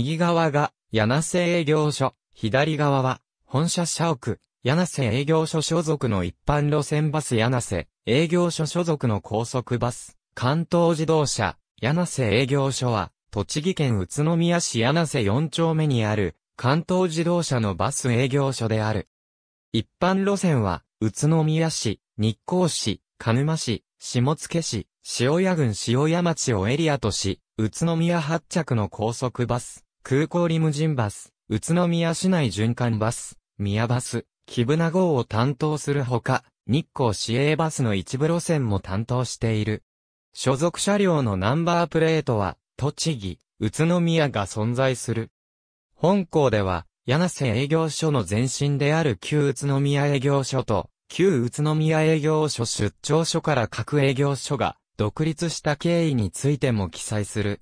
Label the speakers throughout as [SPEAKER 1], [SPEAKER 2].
[SPEAKER 1] 右側が柳瀬営業所、左側は本社社屋、柳瀬営業所所属の一般路線バス柳瀬、営業所所属の高速バス、関東自動車、柳瀬営業所は、栃木県宇都宮市柳瀬4丁目にある、関東自動車のバス営業所である。一般路線は、宇都宮市、日光市、鹿沼市、下野市、塩谷郡塩谷町をエリアとし、宇都宮発着の高速バス、空港リムジンバス、宇都宮市内循環バス、宮バス、木船号を担当するほか、日光市営バスの一部路線も担当している。所属車両のナンバープレートは、栃木、宇都宮が存在する。本校では、柳瀬営業所の前身である旧宇都宮営業所と、旧宇都宮営業所出張所から各営業所が独立した経緯についても記載する。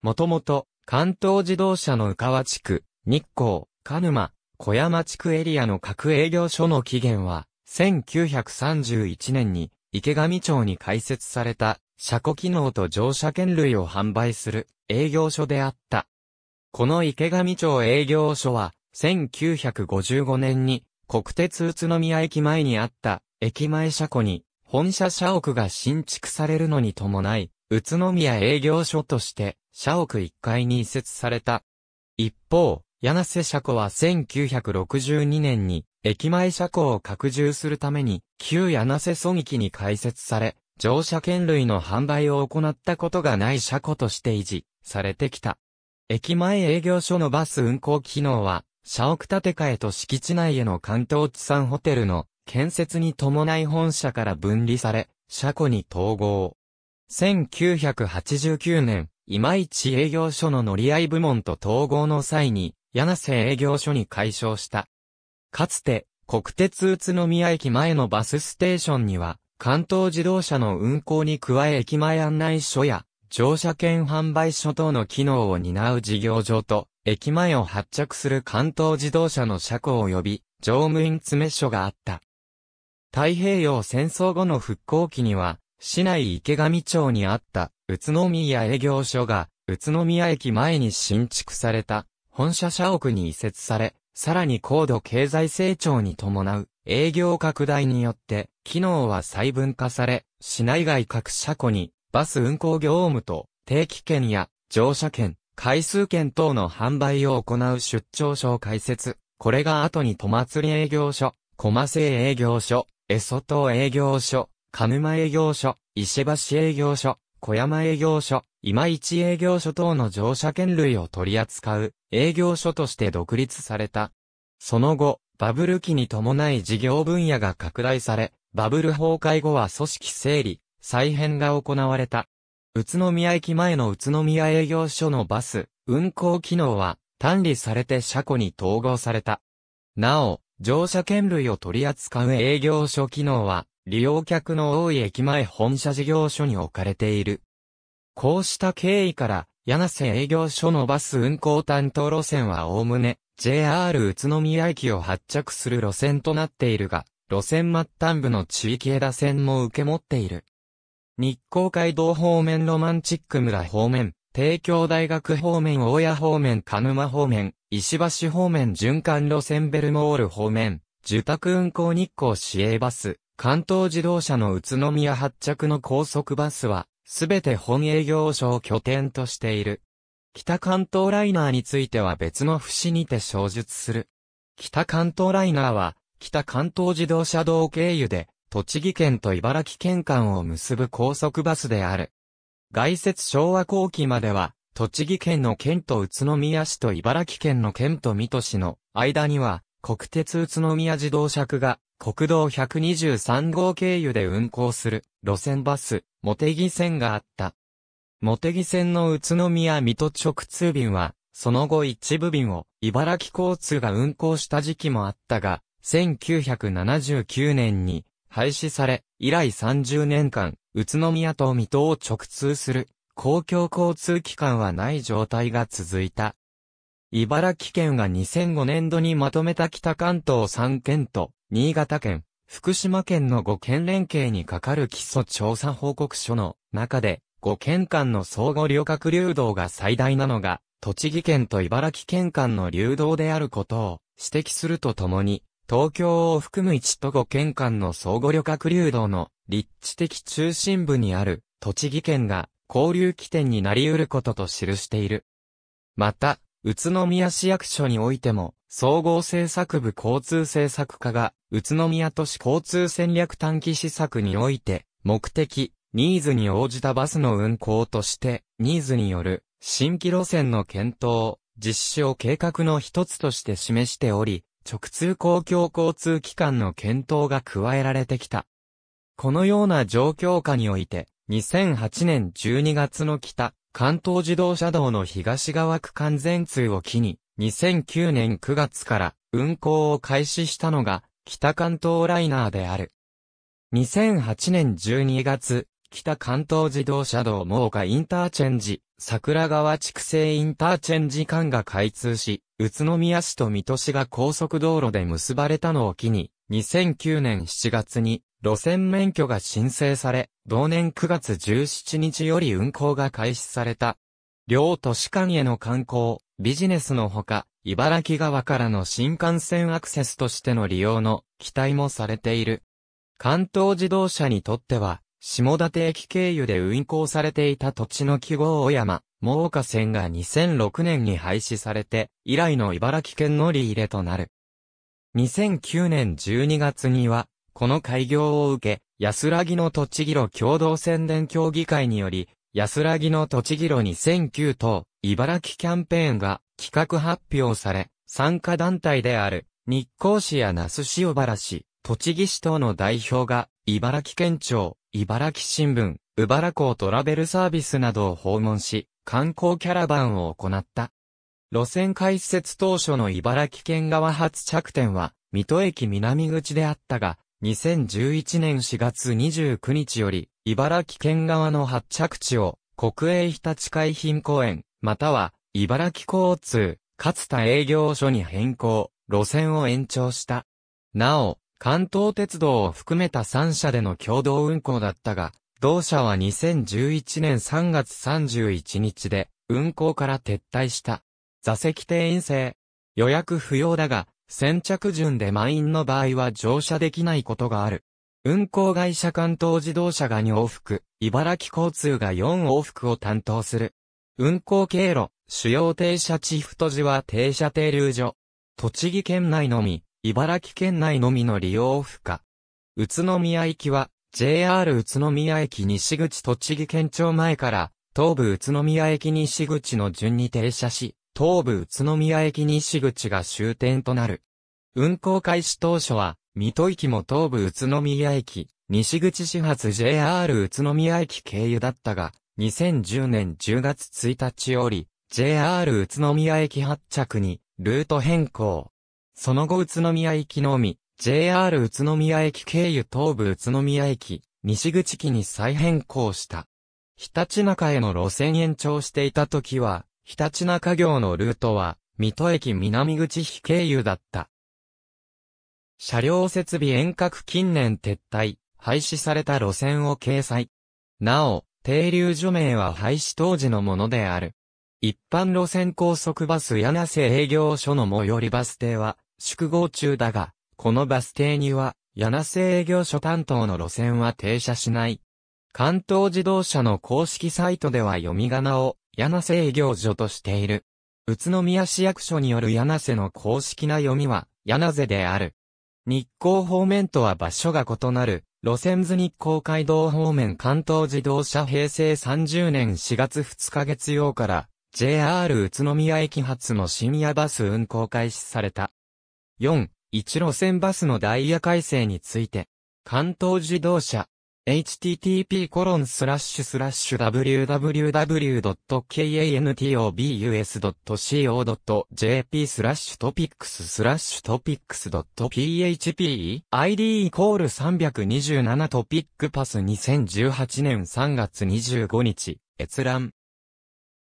[SPEAKER 1] もともと、関東自動車の宇川地区、日光、鹿沼、小山地区エリアの各営業所の期限は、1931年に池上町に開設された車庫機能と乗車券類を販売する営業所であった。この池上町営業所は、1955年に国鉄宇都宮駅前にあった駅前車庫に本社社屋が新築されるのに伴い、宇都宮営業所として、社屋1階に移設された。一方、柳瀬車庫は1962年に、駅前車庫を拡充するために、旧柳瀬狙撃に開設され、乗車券類の販売を行ったことがない車庫として維持、されてきた。駅前営業所のバス運行機能は、社屋建て替えと敷地内への関東地産ホテルの建設に伴い本社から分離され、車庫に統合。1989年、今市営業所の乗り合い部門と統合の際に、柳瀬営業所に解消した。かつて、国鉄宇都宮駅前のバスステーションには、関東自動車の運行に加え駅前案内所や、乗車券販売所等の機能を担う事業所と、駅前を発着する関東自動車の車庫及び、乗務員詰め所があった。太平洋戦争後の復興期には、市内池上町にあった、宇都宮営業所が、宇都宮駅前に新築された、本社社屋に移設され、さらに高度経済成長に伴う営業拡大によって、機能は細分化され、市内外各車庫にバス運行業務と定期券や乗車券、回数券等の販売を行う出張所を開設。これが後に戸祭り営業所、小間製営業所、エソ島営業所、鹿沼営業所、石橋営業所、小山営業所、今市営業所等の乗車券類を取り扱う営業所として独立された。その後、バブル期に伴い事業分野が拡大され、バブル崩壊後は組織整理、再編が行われた。宇都宮駅前の宇都宮営業所のバス、運行機能は、単理されて車庫に統合された。なお、乗車券類を取り扱う営業所機能は、利用客の多い駅前本社事業所に置かれている。こうした経緯から、柳瀬営業所のバス運行担当路線はおおむね、JR 宇都宮駅を発着する路線となっているが、路線末端部の地域枝線も受け持っている。日光街道方面ロマンチック村方面、帝京大学方面大谷方面鹿沼方面、石橋方面循環路線ベルモール方面、受託運行日光市営バス、関東自動車の宇都宮発着の高速バスは、すべて本営業所を拠点としている。北関東ライナーについては別の節にて小述する。北関東ライナーは、北関東自動車道経由で、栃木県と茨城県間を結ぶ高速バスである。外設昭和後期までは、栃木県の県と宇都宮市と茨城県の県と水戸市の間には、国鉄宇都宮自動車区が国道123号経由で運行する路線バス、茂木線があった。茂木線の宇都宮水戸直通便は、その後一部便を茨城交通が運行した時期もあったが、1979年に廃止され、以来30年間、宇都宮と水戸を直通する公共交通機関はない状態が続いた。茨城県が2005年度にまとめた北関東3県と、新潟県、福島県の5県連携にかかる基礎調査報告書の中で、5県間の相互旅客流動が最大なのが、栃木県と茨城県間の流動であることを指摘するとともに、東京を含む1都5県間の相互旅客流動の立地的中心部にある栃木県が交流起点になり得ることと記している。また、宇都宮市役所においても、総合政策部交通政策課が、宇都宮都市交通戦略短期施策において、目的、ニーズに応じたバスの運行として、ニーズによる、新規路線の検討、実施を計画の一つとして示しており、直通公共交通機関の検討が加えられてきた。このような状況下において、2008年12月の北、関東自動車道の東側区間全通を機に、2009年9月から運行を開始したのが、北関東ライナーである。2008年12月、北関東自動車道真岡インターチェンジ、桜川畜生西インターチェンジ間が開通し、宇都宮市と水戸市が高速道路で結ばれたのを機に、2009年7月に路線免許が申請され、同年9月17日より運行が開始された。両都市間への観光、ビジネスのほか、茨城側からの新幹線アクセスとしての利用の期待もされている。関東自動車にとっては、下館駅経由で運行されていた土地の記号小山、猛火線が2006年に廃止されて、以来の茨城県乗り入れとなる。2009年12月には、この開業を受け、安らぎの栃木路共同宣伝協議会により、安らぎの栃木路2009等、茨城キャンペーンが企画発表され、参加団体である、日光市や那須塩原市、栃木市等の代表が、茨城県庁、茨城新聞、うばら港トラベルサービスなどを訪問し、観光キャラバンを行った。路線開設当初の茨城県側発着点は、水戸駅南口であったが、2011年4月29日より、茨城県側の発着地を、国営日立海浜公園、または、茨城交通、かつた営業所に変更、路線を延長した。なお、関東鉄道を含めた3社での共同運行だったが、同社は2011年3月31日で、運行から撤退した。座席定員制。予約不要だが、先着順で満員の場合は乗車できないことがある。運行会社関東自動車が2往復、茨城交通が4往復を担当する。運行経路、主要停車地太寺は停車停留所。栃木県内のみ、茨城県内のみの利用不可。宇都宮駅は、JR 宇都宮駅西口栃木県庁前から、東武宇都宮駅西口の順に停車し、東武宇都宮駅西口が終点となる。運行開始当初は、水戸駅も東武宇都宮駅、西口始発 JR 宇都宮駅経由だったが、2010年10月1日より、JR 宇都宮駅発着に、ルート変更。その後宇都宮駅のみ、JR 宇都宮駅経由東武宇都宮駅、西口駅に再変更した。日立中への路線延長していた時は、ひたちなか行のルートは、水戸駅南口非経由だった。車両設備遠隔近年撤退、廃止された路線を掲載。なお、停留所名は廃止当時のものである。一般路線高速バス柳瀬営業所の最寄りバス停は、宿号中だが、このバス停には、柳瀬営業所担当の路線は停車しない。関東自動車の公式サイトでは読み仮名を、柳瀬営業所としている。宇都宮市役所による柳瀬の公式な読みは、柳瀬である。日光方面とは場所が異なる、路線図日光街道方面関東自動車平成30年4月2日月曜から、JR 宇都宮駅発の深夜バス運行開始された。4、1路線バスのダイヤ改正について、関東自動車、http://www.kantobus.co.jp スラッシュトピックススラッシュトピックス .php ID イコール327トピックパス2018年3月25日閲覧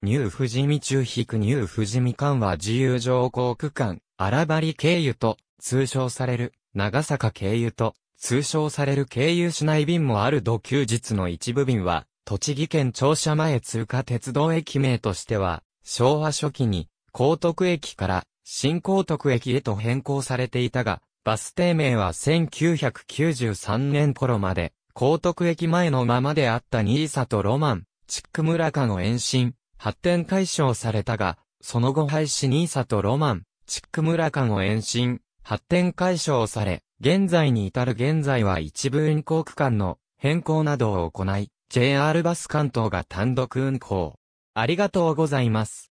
[SPEAKER 1] ニュー富士見中引くー富士見間は自由乗降区間、荒張経由と通称される長坂経由と通称される経由しない便もある土休日の一部便は、栃木県庁舎前通過鉄道駅名としては、昭和初期に、高徳駅から新高徳駅へと変更されていたが、バス停名は1993年頃まで、高徳駅前のままであったニーサとロマン、チック村間を延伸、発展解消されたが、その後廃止ニーサとロマン、チック村間を延伸、発展解消され、現在に至る現在は一部運行区間の変更などを行い、JR バス関東が単独運行。ありがとうございます。